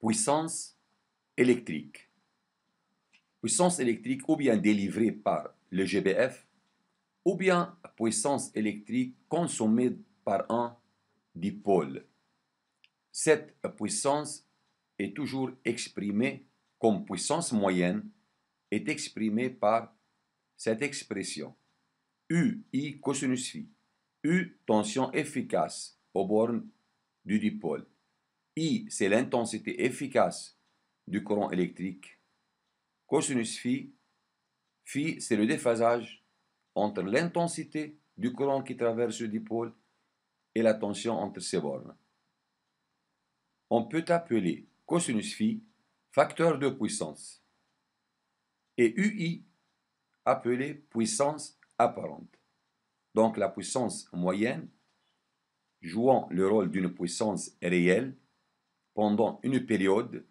puissance électrique. Puissance électrique ou bien délivrée par le GBF ou bien puissance électrique consommée par un dipôle. Cette puissance est toujours exprimée comme puissance moyenne, est exprimée par cette expression U, I cosinus phi, U tension efficace aux bornes du dipôle. I, c'est l'intensité efficace du courant électrique. Cosinus phi, phi, c'est le déphasage entre l'intensité du courant qui traverse le dipôle et la tension entre ses bornes. On peut appeler cosinus phi facteur de puissance et UI appelé puissance apparente. Donc la puissance moyenne jouant le rôle d'une puissance réelle pendant une période,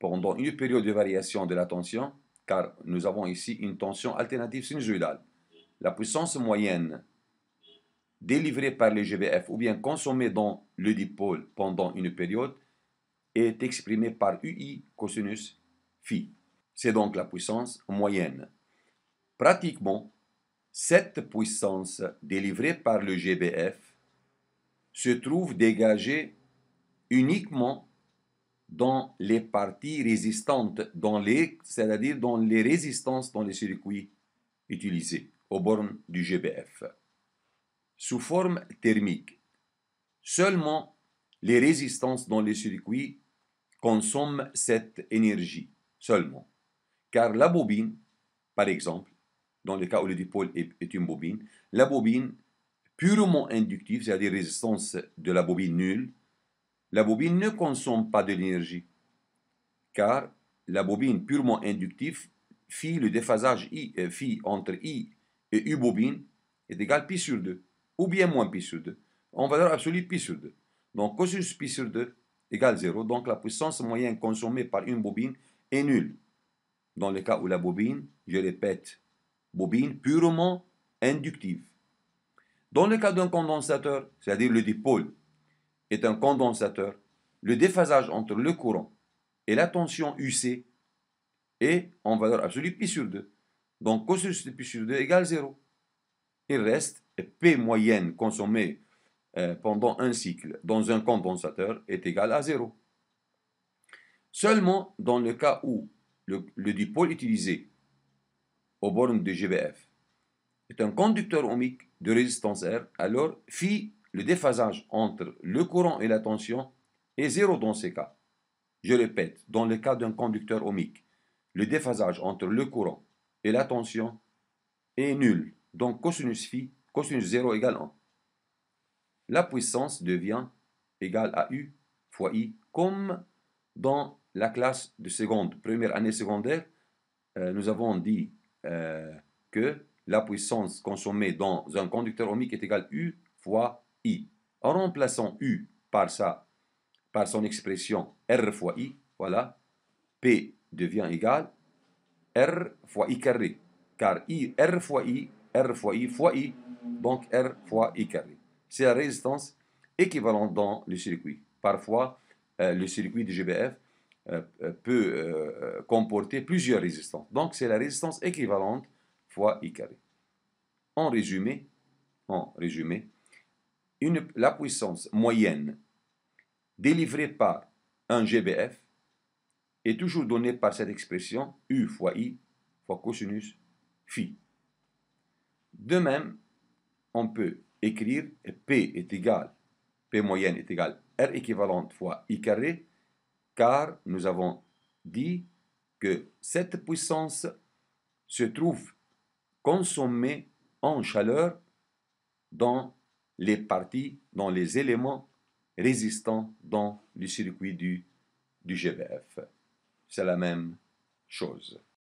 pendant une période de variation de la tension, car nous avons ici une tension alternative sinusoïdale. La puissance moyenne délivrée par le GBF, ou bien consommée dans le dipôle pendant une période est exprimée par UI cosinus phi. C'est donc la puissance moyenne. Pratiquement, cette puissance délivrée par le GBF se trouve dégagée uniquement dans les parties résistantes, dans les, c'est-à-dire dans les résistances dans les circuits utilisés aux bornes du GBF. Sous forme thermique, seulement les résistances dans les circuits consomment cette énergie, seulement. Car la bobine, par exemple, dans le cas où le dipôle est une bobine, la bobine purement inductive, c'est-à-dire résistance de la bobine nulle, la bobine ne consomme pas de l'énergie, car la bobine purement inductive phi, le déphasage I, euh, entre I et U bobine est égal pi sur 2, ou bien moins pi sur 2, en valeur absolue pi sur 2. Donc cosinus pi sur 2 égale 0, donc la puissance moyenne consommée par une bobine est nulle. Dans le cas où la bobine, je répète, bobine purement inductive. Dans le cas d'un condensateur, c'est-à-dire le dipôle, est un condensateur, le déphasage entre le courant et la tension UC est en valeur absolue pi sur 2. Donc cos de pi sur 2 égale 0. Il reste P moyenne consommée euh, pendant un cycle dans un condensateur est égal à 0. Seulement dans le cas où le, dipôle utilisé aux bornes de GBF est un conducteur ohmique de résistance R, alors φ le déphasage entre le courant et la tension est zéro dans ces cas. Je répète, dans le cas d'un conducteur ohmique, le déphasage entre le courant et la tension est nul, donc cosinus phi, cosinus 0 égale 1. La puissance devient égale à U fois I, comme dans la classe de seconde, première année secondaire, euh, nous avons dit euh, que la puissance consommée dans un conducteur ohmique est égale U fois en remplaçant u par, sa, par son expression r fois i, voilà, p devient égal r fois i carré. Car i, r fois i, r fois i fois i, donc r fois i carré. C'est la résistance équivalente dans le circuit. Parfois, euh, le circuit de GBF euh, euh, peut comporter plusieurs résistances. Donc, c'est la résistance équivalente fois i carré. En résumé, en résumé, la puissance moyenne délivrée par un GBF est toujours donnée par cette expression U fois I fois cosinus phi. De même, on peut écrire P est égal, P moyenne est égal R équivalente fois I carré, car nous avons dit que cette puissance se trouve consommée en chaleur dans les parties dans les éléments résistants dans le circuit du, du GBF. C'est la même chose.